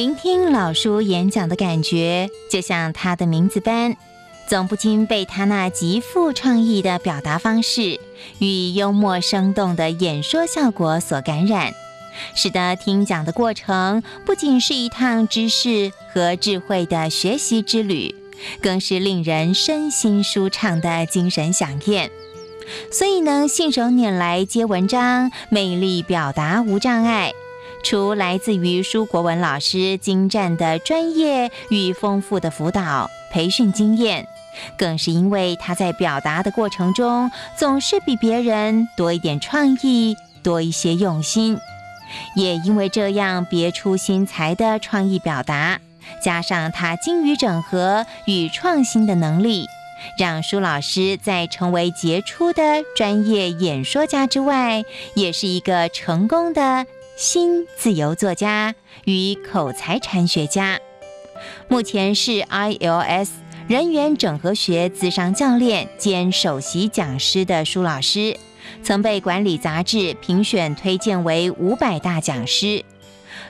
聆听老叔演讲的感觉，就像他的名字般，总不禁被他那极富创意的表达方式与幽默生动的演说效果所感染，使得听讲的过程不仅是一趟知识和智慧的学习之旅，更是令人身心舒畅的精神享宴。所以呢，信手拈来接文章，魅力表达无障碍。除来自于舒国文老师精湛的专业与丰富的辅导培训经验，更是因为他在表达的过程中总是比别人多一点创意，多一些用心。也因为这样别出心裁的创意表达，加上他精于整合与创新的能力，让舒老师在成为杰出的专业演说家之外，也是一个成功的。新自由作家与口才禅学家，目前是 ILS 人员整合学资商教练兼首席讲师的舒老师，曾被管理杂志评选推荐为五百大讲师。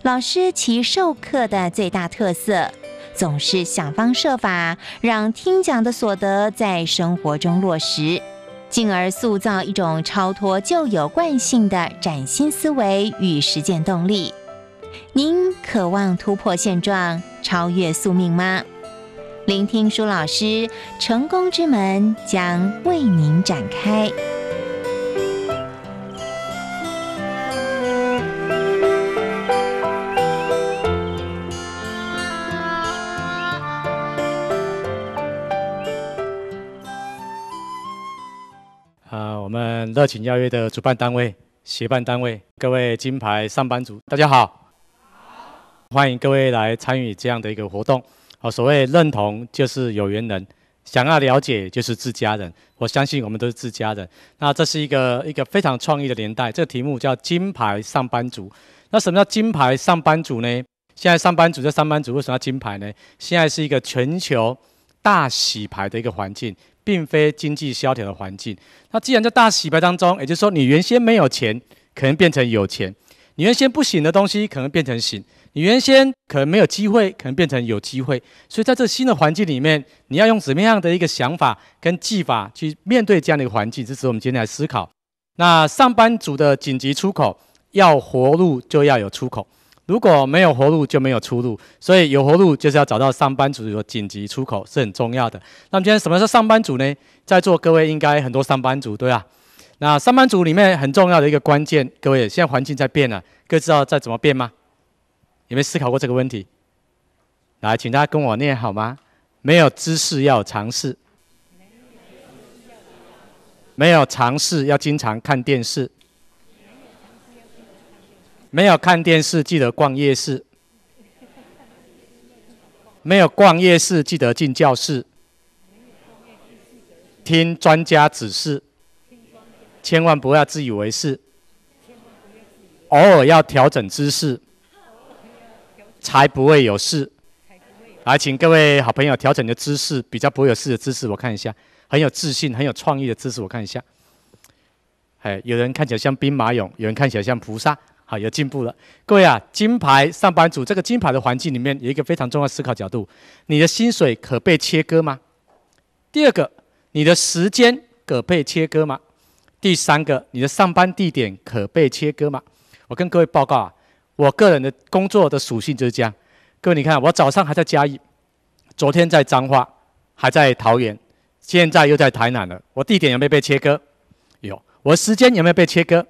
老师其授课的最大特色，总是想方设法让听讲的所得在生活中落实。进而塑造一种超脱旧有惯性的崭新思维与实践动力。您渴望突破现状、超越宿命吗？聆听舒老师，成功之门将为您展开。我们热情邀约的主办单位、协办单位，各位金牌上班族，大家好，好，欢迎各位来参与这样的一个活动。好，所谓认同就是有缘人，想要了解就是自家人。我相信我们都是自家人。那这是一个一个非常创意的年代，这个题目叫金牌上班族。那什么叫金牌上班族呢？现在上班族叫上班族，为什么要金牌呢？现在是一个全球大洗牌的一个环境。并非经济萧条的环境。那既然在大洗牌当中，也就是说你原先没有钱，可能变成有钱；你原先不醒的东西，可能变成醒；你原先可能没有机会，可能变成有机会。所以在这新的环境里面，你要用什么样的一个想法跟技法去面对这样的一个环境？这是我们今天来思考。那上班族的紧急出口，要活路就要有出口。如果没有活路，就没有出路。所以有活路，就是要找到上班族的紧急出口，是很重要的。那么今天什么是上班族呢？在座各位应该很多上班族，对吧？那上班族里面很重要的一个关键，各位现在环境在变了，各位知道在怎么变吗？有没有思考过这个问题？来，请大家跟我念好吗？没有知识要尝试，没有尝试要经常看电视。没有看电视，记得逛夜市；没有逛夜市，记得进教室，听专家指示，千万不要自以为是。偶尔要调整姿势，才不会有事。来，请各位好朋友调整你的姿势，比较不会有事的姿势。我看一下，很有自信、很有创意的姿势。我看一下，哎，有人看起来像兵马俑，有人看起来像菩萨。好，有进步了，各位啊，金牌上班族这个金牌的环境里面有一个非常重要思考角度：你的薪水可被切割吗？第二个，你的时间可被切割吗？第三个，你的上班地点可被切割吗？我跟各位报告啊，我个人的工作的属性就是这样。各位，你看我早上还在嘉义，昨天在彰化，还在桃园，现在又在台南了。我地点有没有被切割？有。我时间有没有被切割？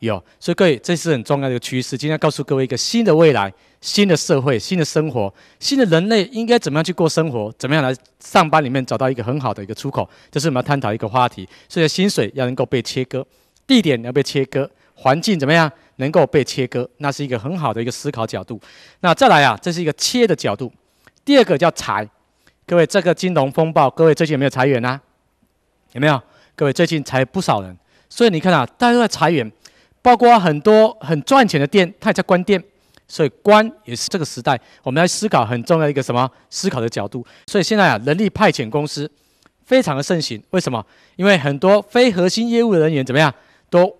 有，所以各位，这是很重要的一个趋势。今天告诉各位一个新的未来、新的社会、新的生活、新的人类应该怎么样去过生活，怎么样来上班里面找到一个很好的一个出口，这是我们要探讨一个话题。所以薪水要能够被切割，地点要被切割，环境怎么样能够被切割，那是一个很好的一个思考角度。那再来啊，这是一个切的角度。第二个叫裁，各位，这个金融风暴，各位最近有没有裁员呢？有没有？各位最近裁不少人，所以你看啊，大家都在裁员。包括很多很赚钱的店，它也在关店，所以关也是这个时代我们来思考很重要一个什么思考的角度。所以现在啊，人力派遣公司非常的盛行，为什么？因为很多非核心业务人员怎么样都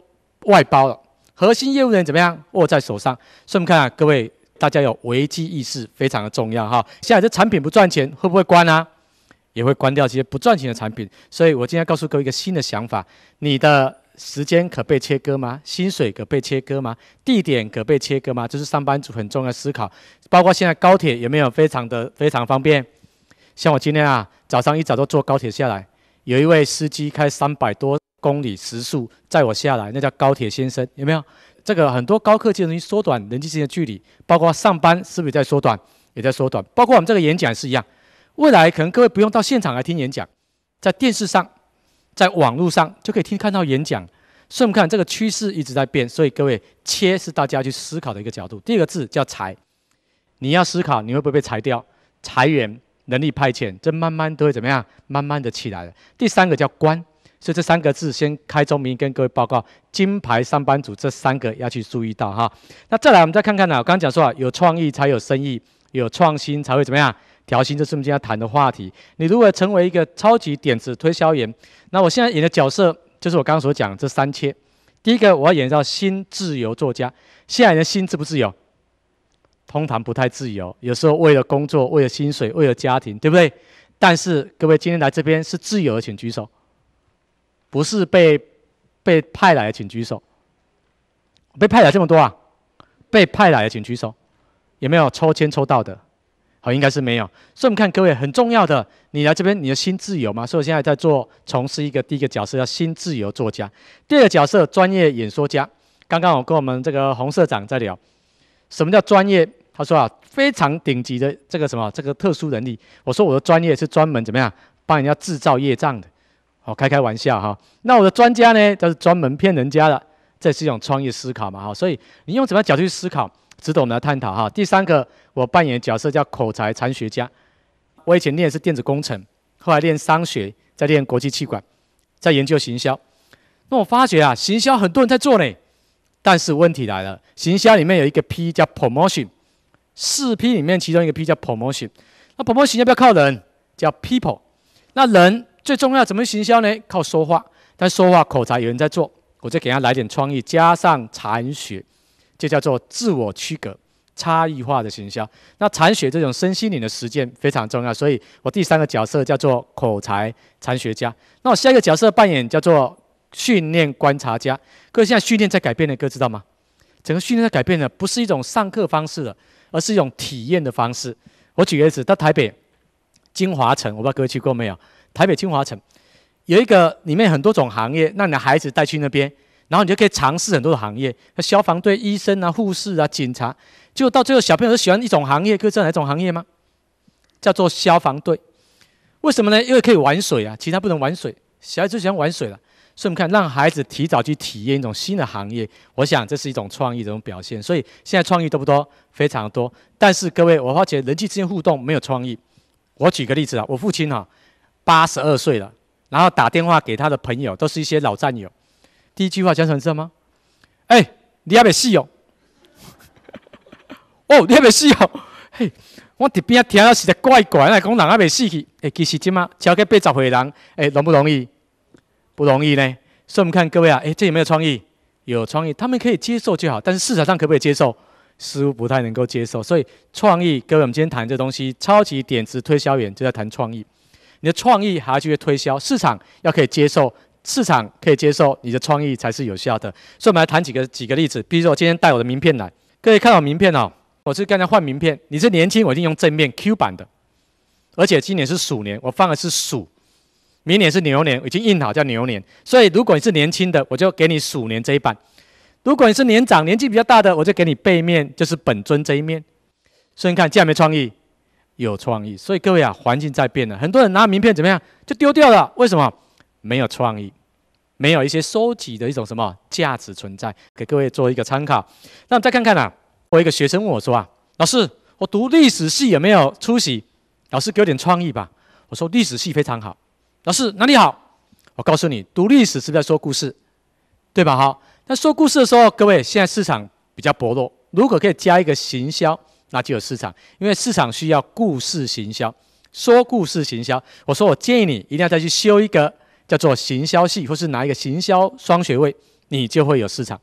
外包了，核心业务人员怎么样握在手上。所以们看啊，各位大家有危机意识非常的重要哈。现在这产品不赚钱会不会关啊？也会关掉这些不赚钱的产品。所以我今天告诉各位一个新的想法，你的。时间可被切割吗？薪水可被切割吗？地点可被切割吗？就是上班族很重要思考，包括现在高铁有没有非常的非常方便？像我今天啊早上一早都坐高铁下来，有一位司机开三百多公里时速载我下来，那叫高铁先生，有没有？这个很多高科技的东西缩短人际之间的距离，包括上班是不是在缩短，也在缩短。包括我们这个演讲是一样，未来可能各位不用到现场来听演讲，在电视上。在网络上就可以听看到演讲，所以我们看这个趋势一直在变，所以各位切是大家去思考的一个角度。第二个字叫裁，你要思考你会不会被裁掉，裁员、能力派遣，这慢慢都会怎么样？慢慢的起来了。第三个叫关，所以这三个字先开宗明，跟各位报告金牌上班族这三个要去注意到哈。那再来我们再看看呢，我刚刚讲说啊，有创意才有生意，有创新才会怎么样？调薪这是我们今天要谈的话题。你如果成为一个超级点子推销员，那我现在演的角色就是我刚刚所讲这三切。第一个我要演到新自由作家。现在人心自不自由？通常不太自由，有时候为了工作、为了薪水、为了家庭，对不对？但是各位今天来这边是自由的，请举手。不是被被派来的，请举手。被派来这么多啊？被派来的请举手。有没有抽签抽到的？好，应该是没有。所以我们看各位很重要的，你来这边，你的心自由吗？所以我现在在做，从事一个第一个角色叫心自由作家，第二个角色专业演说家。刚刚我跟我们这个洪社长在聊，什么叫专业？他说啊，非常顶级的这个什么，这个特殊能力。我说我的专业是专门怎么样帮人家制造业障的，好开开玩笑哈。那我的专家呢，就是专门骗人家的。这是一种创业思考嘛，哈，所以你用什么角度去思考？值得我们来探讨哈。第三个，我扮演角色叫口才禅学家。我以前练是电子工程，后来练商学，再练国际气管，在研究行销。那我发觉啊，行销很多人在做呢，但是问题来了，行销里面有一个 P 叫 promotion，四 P 里面其中一个 P 叫 promotion。那 promotion 要不要靠人？叫 people。那人最重要，怎么行销呢？靠说话，但说话口才有人在做，我就给他来点创意，加上禅学。就叫做自我区隔、差异化的行销。那禅学这种身心灵的实践非常重要，所以我第三个角色叫做口才禅学家。那我下一个角色扮演叫做训练观察家。各位现在训练在改变的各位知道吗？整个训练在改变的不是一种上课方式的，而是一种体验的方式。我举个例子，到台北金华城，我不知道各位去过没有？台北金华城有一个里面很多种行业，让你的孩子带去那边。然后你就可以尝试很多的行业，消防队、医生啊、护士啊、警察，就到最后小朋友都喜欢一种行业，可道哪种行业吗？叫做消防队。为什么呢？因为可以玩水啊，其他不能玩水。小孩子喜欢玩水了，所以们看，让孩子提早去体验一种新的行业，我想这是一种创意，这种表现。所以现在创意多不多？非常多。但是各位，我发觉人际之间互动没有创意。我举个例子啊，我父亲哈八十二岁了，然后打电话给他的朋友，都是一些老战友。第一句话讲成这吗？哎，你还没死哦！哦，你还没死哦！嘿，我这边听到是个怪怪的，讲人还没死去。哎，其实今啊超过八十岁人，哎，容不容易？不容易呢。所以我们看各位啊，哎，这有没有创意？有创意，他们可以接受就好。但是市场上可不可以接受？似乎不太能够接受。所以创意，各位，我们今天谈这东西，超级点子推销员就在谈创意。你的创意还要去推销，市场要可以接受。市场可以接受你的创意才是有效的，所以我们来谈几个几个例子。比如说，我今天带我的名片来，各位看我名片哦，我是刚才换名片。你是年轻，我已经用正面 Q 版的，而且今年是鼠年，我放的是鼠。明年是牛年，已经印好叫牛年。所以，如果你是年轻的，我就给你鼠年这一版；如果你是年长、年纪比较大的，我就给你背面，就是本尊这一面。所以你看，这样没创意，有创意。所以各位啊，环境在变了，很多人拿名片怎么样就丢掉了？为什么？没有创意，没有一些收集的一种什么价值存在，给各位做一个参考。那再看看啊，我一个学生问我说啊，老师，我读历史系有没有出息？老师给我点创意吧。我说历史系非常好。老师哪里好？我告诉你，读历史是在说故事，对吧？好，那说故事的时候，各位现在市场比较薄弱，如果可以加一个行销，那就有市场，因为市场需要故事行销，说故事行销。我说我建议你一定要再去修一个。叫做行销系，或是拿一个行销双学位，你就会有市场。